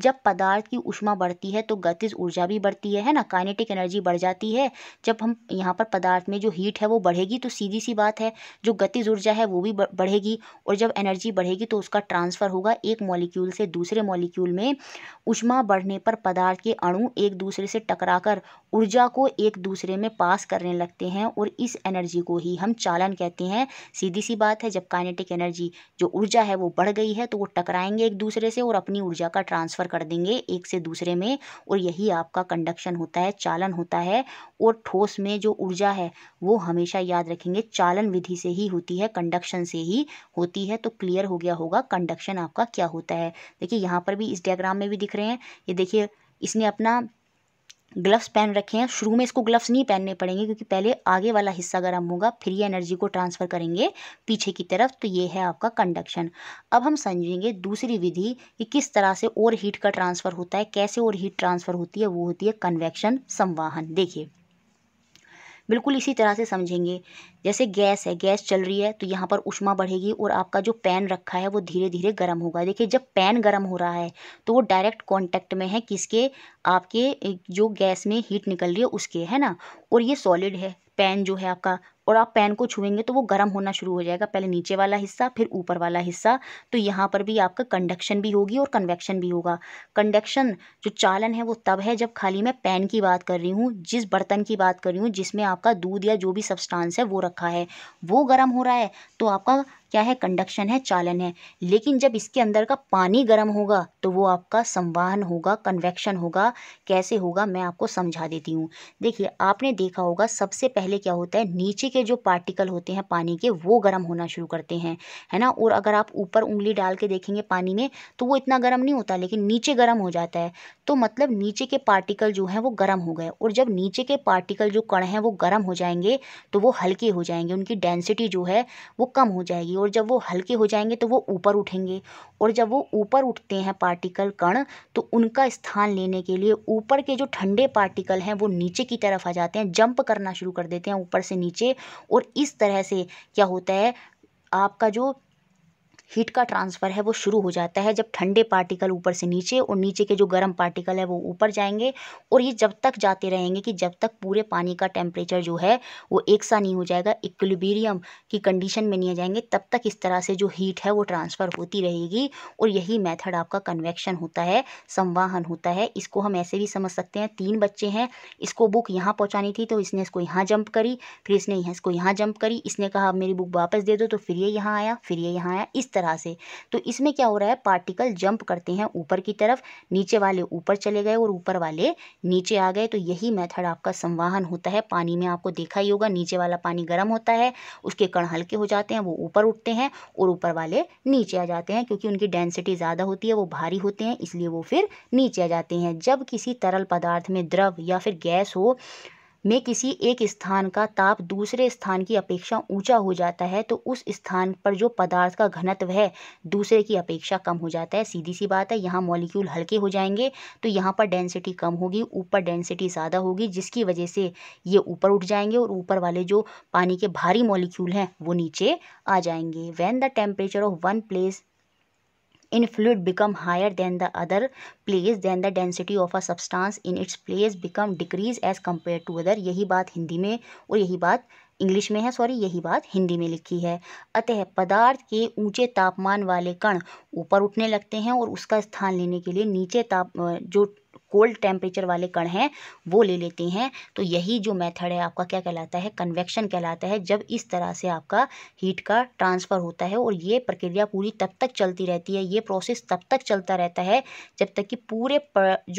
जब पदार्थ की उष्मा बढ़ती है तो गतिज ऊर्जा भी बढ़ती है है ना काइनेटिक एनर्जी बढ़ जाती है जब हम यहाँ पर पदार्थ में जो हीट है वो बढ़ेगी तो सीधी सी बात है जो गतिज ऊर्जा है वो भी बढ़ेगी और जब एनर्जी बढ़ेगी तो उसका ट्रांसफ़र होगा एक मॉलिक्यूल से दूसरे मॉलिक्यूल में उष्मा बढ़ने पर पदार्थ के अणु एक दूसरे से टकराकर ऊर्जा को एक दूसरे में पास करने लगते हैं और इस एनर्जी को ही हम चालन कहते हैं सीधी सी बात है जब काइनेटिक एनर्जी जो ऊर्जा है वो बढ़ गई है तो वो टकराएंगे एक दूसरे से और अपनी ऊर्जा का ट्रांसफ़र कर देंगे एक से दूसरे में और यही आपका कंडक्शन होता है चालन होता है और ठोस में जो ऊर्जा है वो हमेशा याद रखेंगे चालन विधि से ही होती है कंडक्शन कंडक्शन से ही होती है तो क्लियर हो गया होगा कंडक्शन आपका क्या होता है देखिए यहाँ पर भी इस डायग्राम में भी दिख रहे हैं ये देखिए इसने अपना ग्लव्स पहन रखे हैं शुरू में इसको ग्लव्स नहीं पहनने पड़ेंगे क्योंकि पहले आगे वाला हिस्सा गर्म होगा फिर ये एनर्जी को ट्रांसफ़र करेंगे पीछे की तरफ तो ये है आपका कंडक्शन अब हम समझेंगे दूसरी विधि कि किस तरह से और हीट का ट्रांसफ़र होता है कैसे और हीट ट्रांसफ़र होती है वो होती है कन्वेक्शन संवाहन देखिए बिल्कुल इसी तरह से समझेंगे जैसे गैस है गैस चल रही है तो यहाँ पर उष्मा बढ़ेगी और आपका जो पैन रखा है वो धीरे धीरे गर्म होगा देखिए जब पैन गर्म हो रहा है तो वो डायरेक्ट कॉन्टैक्ट में है किसके आपके जो गैस में हीट निकल रही है उसके है ना और ये सॉलिड है पैन जो है आपका और आप पैन को छुएंगे तो वो गर्म होना शुरू हो जाएगा पहले नीचे वाला हिस्सा फिर ऊपर वाला हिस्सा तो यहाँ पर भी आपका कंडक्शन भी होगी और कन्वेक्शन भी होगा कंडक्शन जो चालन है वो तब है जब खाली मैं पैन की बात कर रही हूँ जिस बर्तन की बात कर रही हूँ जिसमें आपका दूध या जो भी सब्सटांस है वो रखा है वो गर्म हो रहा है तो आपका क्या है कंडक्शन है चालन है लेकिन जब इसके अंदर का पानी गर्म होगा तो वो आपका संवाहन होगा कन्वेक्शन होगा कैसे होगा मैं आपको समझा देती हूँ देखिए आपने देखा होगा सबसे पहले क्या होता है नीचे के जो पार्टिकल होते हैं पानी के वो गर्म होना शुरू करते हैं है ना और अगर आप ऊपर उंगली डाल के देखेंगे पानी में तो वो इतना गर्म नहीं होता लेकिन नीचे गर्म हो जाता है तो मतलब नीचे के पार्टिकल जो हैं वो गर्म हो गए और जब नीचे के पार्टिकल जो कण हैं वो गर्म हो जाएंगे तो वो हल्के हो जाएंगे उनकी डेंसिटी जो है वो कम हो जाएगी और जब वो हल्के हो जाएंगे तो वो ऊपर उठेंगे और जब वो ऊपर उठते हैं पार्टिकल कण तो उनका स्थान लेने के लिए ऊपर के जो ठंडे पार्टिकल हैं वो नीचे की तरफ आ जाते हैं जंप करना शुरू कर देते हैं ऊपर से नीचे और इस तरह से क्या होता है आपका जो हीट का ट्रांसफ़र है वो शुरू हो जाता है जब ठंडे पार्टिकल ऊपर से नीचे और नीचे के जो गर्म पार्टिकल है वो ऊपर जाएंगे और ये जब तक जाते रहेंगे कि जब तक पूरे पानी का टेम्परेचर जो है वो एक सा नहीं हो जाएगा इक्विलिबेरियम की कंडीशन में नहीं आ जाएंगे तब तक इस तरह से जो हीट है वो ट्रांसफ़र होती रहेगी और यही मेथड आपका कन्वेक्शन होता है संवाहन होता है इसको हम ऐसे भी समझ सकते हैं तीन बच्चे हैं इसको बुक यहाँ पहुँचानी थी तो इसने इसको यहाँ जंप करी फिर इसने इसको यहाँ जंप करी इसने कहा मेरी बुक वापस दे दो तो फिर ये यहाँ आया फिर ये यहाँ आया इस तरह से तो इसमें क्या हो रहा है पार्टिकल जंप करते हैं ऊपर की तरफ नीचे वाले ऊपर चले गए और ऊपर वाले नीचे आ गए तो यही मेथड आपका संवाहन होता है पानी में आपको देखा ही होगा नीचे वाला पानी गर्म होता है उसके कण हल्के हो जाते हैं वो ऊपर उठते हैं और ऊपर वाले नीचे आ जाते हैं क्योंकि उनकी डेंसिटी ज़्यादा होती है वो भारी होते हैं इसलिए वो फिर नीचे आ जाते हैं जब किसी तरल पदार्थ में द्रव या फिर गैस हो में किसी एक स्थान का ताप दूसरे स्थान की अपेक्षा ऊंचा हो जाता है तो उस स्थान पर जो पदार्थ का घनत्व है दूसरे की अपेक्षा कम हो जाता है सीधी सी बात है यहाँ मॉलिक्यूल हल्के हो जाएंगे तो यहाँ पर डेंसिटी कम होगी ऊपर डेंसिटी ज़्यादा होगी जिसकी वजह से ये ऊपर उठ जाएंगे और ऊपर वाले जो पानी के भारी मॉलिक्यूल हैं वो नीचे आ जाएंगे when the temperature of one place in fluid become higher than the other place then the density of a substance in its place become decrease as compare to other यही बात हिंदी में और यही बात इंग्लिश में है सॉरी यही बात हिंदी में लिखी है अतः पदार्थ के ऊंचे तापमान वाले कण ऊपर उठने लगते हैं और उसका स्थान लेने के लिए नीचे ताप जो कोल्ड टेम्परेचर वाले कण हैं वो ले लेते हैं तो यही जो मेथड है आपका क्या कहलाता है कन्वेक्शन कहलाता है जब इस तरह से आपका हीट का ट्रांसफ़र होता है और ये प्रक्रिया पूरी तब तक चलती रहती है ये प्रोसेस तब तक चलता रहता है जब तक कि पूरे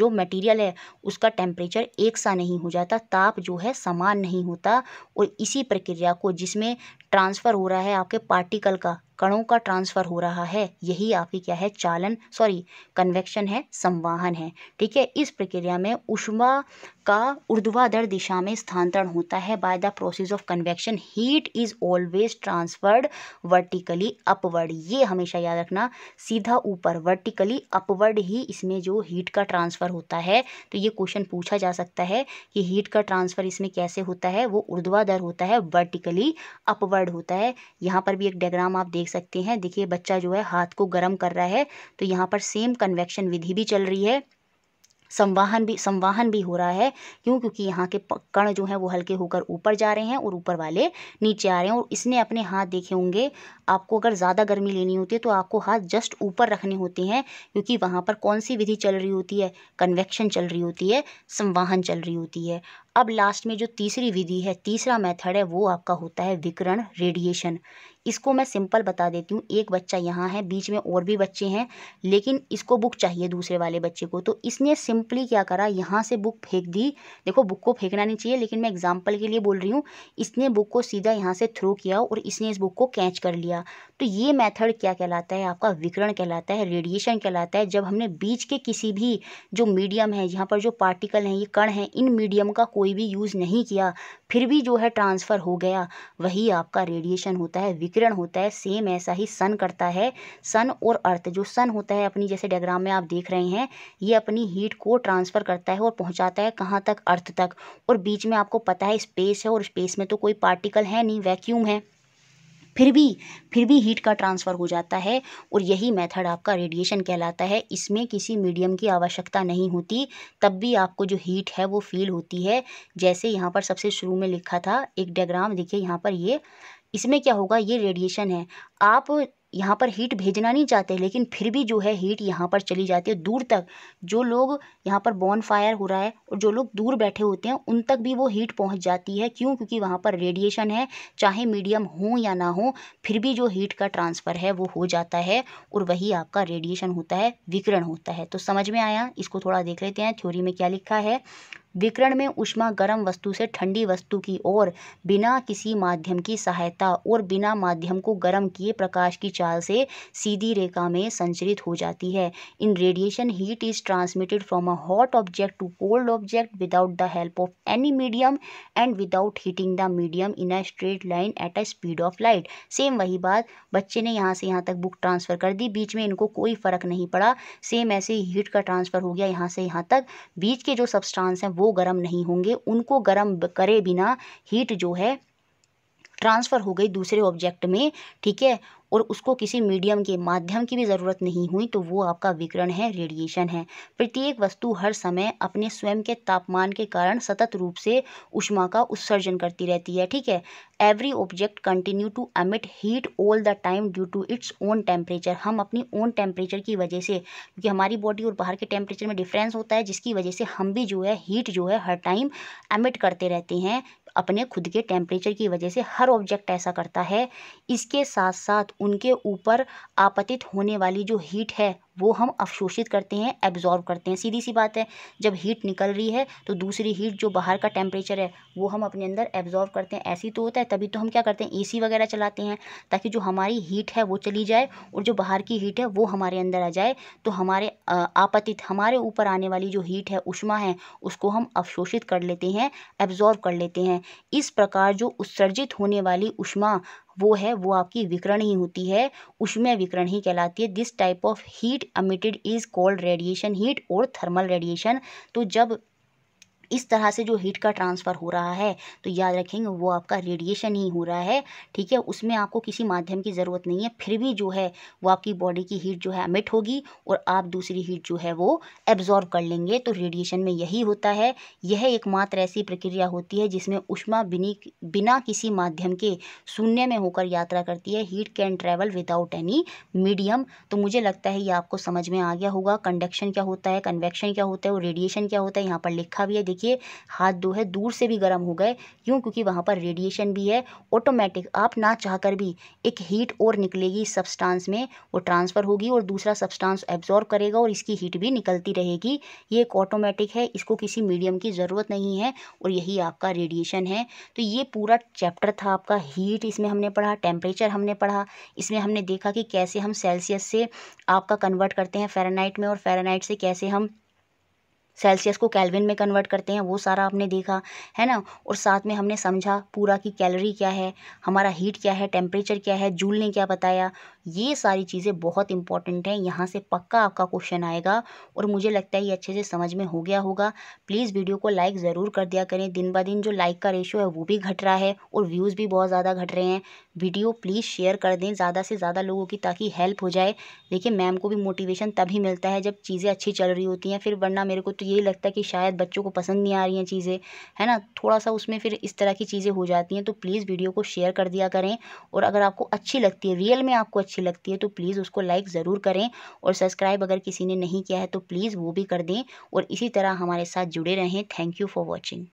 जो मटेरियल है उसका टेम्परेचर एक सा नहीं हो जाता ताप जो है समान नहीं होता और इसी प्रक्रिया को जिसमें ट्रांसफ़र हो रहा है आपके पार्टिकल का कणों का ट्रांसफ़र हो रहा है यही आपकी क्या है चालन सॉरी कन्वेक्शन है संवाहन है ठीक है इस प्रक्रिया में उष्मा का ऊर्ध्वाधर दिशा में स्थानांतरण होता है by the process of convection heat is always transferred vertically upward ये हमेशा याद रखना सीधा ऊपर वर्टिकली अपवर्ड ही इसमें जो हीट का ट्रांसफ़र होता है तो ये क्वेश्चन पूछा जा सकता है कि हीट का ट्रांसफ़र इसमें कैसे होता है वो ऊर्ध्वाधर होता है वर्टिकली अपवर्ड वर्ड होता है यहाँ पर भी एक डायग्राम आप देख सकते हैं देखिए बच्चा जो है हाथ को गर्म कर रहा है तो यहाँ पर सेम कन्वेक्शन विधि भी चल रही है संवाहन भी संवाहन भी हो रहा है क्यों क्योंकि यहाँ के कण जो हैं वो हल्के होकर ऊपर जा रहे हैं और ऊपर वाले नीचे आ रहे हैं और इसने अपने हाथ देखे होंगे आपको अगर ज़्यादा गर्मी लेनी होती है तो आपको हाथ जस्ट ऊपर रखने होते हैं क्योंकि वहाँ पर कौन सी विधि चल रही होती है कन्वेक्शन चल रही होती है संवाहन चल रही होती है अब लास्ट में जो तीसरी विधि है तीसरा मेथड है वो आपका होता है विकरण रेडिएशन इसको मैं सिंपल बता देती हूँ एक बच्चा यहाँ है बीच में और भी बच्चे हैं लेकिन इसको बुक चाहिए दूसरे वाले बच्चे को तो इसने सिंपली क्या करा यहाँ से बुक फेंक दी देखो बुक को फेंकना नहीं चाहिए लेकिन मैं एग्जाम्पल के लिए बोल रही हूँ इसने बुक को सीधा यहाँ से थ्रो किया और इसने इस बुक को कैच कर लिया तो ये मैथड क्या कहलाता है आपका विकरण कहलाता है रेडिएशन कहलाता है जब हमने बीच के किसी भी जो मीडियम है यहाँ पर जो पार्टिकल हैं ये कण हैं इन मीडियम का कोई भी यूज़ नहीं किया फिर भी जो है ट्रांसफ़र हो गया वही आपका रेडिएशन होता है विकिरण होता है सेम ऐसा ही सन करता है सन और अर्थ जो सन होता है अपनी जैसे डायग्राम में आप देख रहे हैं ये अपनी हीट को ट्रांसफ़र करता है और पहुंचाता है कहाँ तक अर्थ तक और बीच में आपको पता है स्पेस है और स्पेस में तो कोई पार्टिकल है नहीं वैक्यूम है फिर भी फिर भी हीट का ट्रांसफ़र हो जाता है और यही मेथड आपका रेडिएशन कहलाता है इसमें किसी मीडियम की आवश्यकता नहीं होती तब भी आपको जो हीट है वो फील होती है जैसे यहाँ पर सबसे शुरू में लिखा था एक डायग्राम देखिए यहाँ पर ये यह इसमें क्या होगा ये रेडिएशन है आप यहाँ पर हीट भेजना नहीं चाहते लेकिन फिर भी जो है हीट यहाँ पर चली जाती है दूर तक जो लोग यहाँ पर बॉन फायर हो रहा है और जो लोग दूर बैठे होते हैं उन तक भी वो हीट पहुँच जाती है क्यों क्योंकि वहाँ पर रेडिएशन है चाहे मीडियम हो या ना हो फिर भी जो हीट का ट्रांसफ़र है वो हो जाता है और वही आपका रेडिएशन होता है विकिरण होता है तो समझ में आया इसको थोड़ा देख लेते हैं थ्योरी में क्या लिखा है विकरण में ऊष्मा गर्म वस्तु से ठंडी वस्तु की ओर बिना किसी माध्यम की सहायता और बिना माध्यम को गर्म किए प्रकाश की चाल से सीधी रेखा में संचरित हो जाती है in radiation heat is transmitted from a hot object to cold object without the help of any medium and without heating the medium in a straight line at a speed of light same वही बात बच्चे ने यहाँ से यहाँ तक बुक ट्रांसफ़र कर दी बीच में इनको कोई फ़र्क नहीं पड़ा सेम ऐसे हीट का ट्रांसफ़र हो गया यहाँ से यहाँ तक बीच के जो सब्सटांस हैं वो गर्म नहीं होंगे उनको गर्म करे बिना हीट जो है ट्रांसफ़र हो गई दूसरे ऑब्जेक्ट में ठीक है और उसको किसी मीडियम के माध्यम की भी ज़रूरत नहीं हुई तो वो आपका विकरण है रेडिएशन है प्रत्येक वस्तु हर समय अपने स्वयं के तापमान के कारण सतत रूप से उष्मा का उत्सर्जन करती रहती है ठीक है every object continue to emit heat all the time due to its own temperature हम अपनी ओन टेम्परेचर की वजह से क्योंकि हमारी बॉडी और बाहर के टेम्परेचर में डिफरेंस होता है जिसकी वजह से हम भी जो है हीट जो है हर टाइम एमिट करते रहते हैं अपने खुद के टेम्परेचर की वजह से हर ऑब्जेक्ट ऐसा करता है इसके साथ साथ उनके ऊपर आपतित होने वाली जो हीट है वो हम अवशोषित करते हैं एब्जॉर्व करते हैं सीधी सी बात है जब हीट निकल रही है तो दूसरी हीट जो बाहर का टेम्परेचर है वो हम अपने अंदर एब्जॉर्व करते हैं ऐसी तो होता है तभी तो हम क्या करते हैं एसी वगैरह चलाते हैं ताकि जो हमारी हीट है वो चली जाए और जो बाहर की हीट है वो हमारे अंदर आ जाए तो हमारे आपतित हमारे ऊपर आने वाली जो हीट है उष्मा है उसको हम अवशोषित कर लेते हैं एब्जॉर्व कर लेते हैं इस प्रकार जो उत्सर्जित होने वाली उष्मा वो है वो आपकी विकरण ही होती है उसमें विकरण ही कहलाती है this type of heat emitted is called radiation heat और थर्मल रेडिएशन तो जब इस तरह से जो हीट का ट्रांसफ़र हो रहा है तो याद रखेंगे वो आपका रेडिएशन ही हो रहा है ठीक है उसमें आपको किसी माध्यम की ज़रूरत नहीं है फिर भी जो है वो आपकी बॉडी की हीट जो है अमिट होगी और आप दूसरी हीट जो है वो एब्जॉर्व कर लेंगे तो रेडिएशन में यही होता है यह एकमात्र ऐसी प्रक्रिया होती है जिसमें उष्मा बिनी बिना किसी माध्यम के शून्य में होकर यात्रा करती है heat can travel without any medium तो मुझे लगता है ये आपको समझ में आ गया होगा कंडक्शन क्या होता है कन्वेक्शन क्या होता है और रेडिएशन क्या होता है यहाँ पर लिखा भी है देखिए देखिए हाथ जो है दूर से भी गर्म हो गए क्यों क्योंकि वहाँ पर रेडिएशन भी है ऑटोमेटिक आप ना चाह कर भी एक हीट और निकलेगी सब्सटेंस में वो ट्रांसफ़र होगी और दूसरा सब्सटेंस एब्जॉर्ब करेगा और इसकी हीट भी निकलती रहेगी ये एक ऑटोमेटिक है इसको किसी मीडियम की ज़रूरत नहीं है और यही आपका रेडिएशन है तो ये पूरा चैप्टर था आपका हीट इसमें हमने पढ़ा टेम्परेचर हमने पढ़ा इसमें हमने देखा कि कैसे हम सेल्सियस से आपका कन्वर्ट करते हैं फेरानाइट में और फेरानाइट से कैसे हम सेल्सियस को कैलविन में कन्वर्ट करते हैं वो सारा आपने देखा है ना और साथ में हमने समझा पूरा कि कैलोरी क्या है हमारा हीट क्या है टेम्परेचर क्या है जूल ने क्या बताया ये सारी चीज़ें बहुत इंपॉर्टेंट हैं यहाँ से पक्का आपका क्वेश्चन आएगा और मुझे लगता है ये अच्छे से समझ में हो गया होगा प्लीज़ वीडियो को लाइक ज़रूर कर दिया करें दिन ब दिन जो लाइक का रेशो है वो भी घट रहा है और व्यूज़ भी बहुत ज़्यादा घट रहे हैं वीडियो प्लीज़ शेयर कर दें ज़्यादा से ज़्यादा लोगों की ताकि हेल्प हो जाए देखिए मैम को भी मोटिवेशन तभी मिलता है जब चीज़ें अच्छी चल रही होती हैं फिर वरना मेरे को तो यही लगता है कि शायद बच्चों को पसंद नहीं आ रही हैं चीज़ें है ना थोड़ा सा उसमें फिर इस तरह की चीज़ें हो जाती हैं तो प्लीज़ वीडियो को शेयर कर दिया करें और अगर आपको अच्छी लगती है रियल में आपको अच्छी लगती है तो प्लीज़ उसको लाइक ज़रूर करें और सब्सक्राइब अगर किसी ने नहीं किया है तो प्लीज़ वो भी कर दें और इसी तरह हमारे साथ जुड़े रहें थैंक यू फॉर वॉचिंग